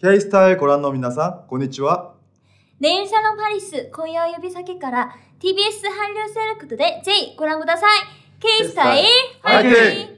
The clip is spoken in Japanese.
ケイスタイご覧の皆さん、こんにちは。ネイルサロンパリス、今夜は指先から TBS 韓流セレクトでぜひご覧ください。ケイスタイ、ファイティ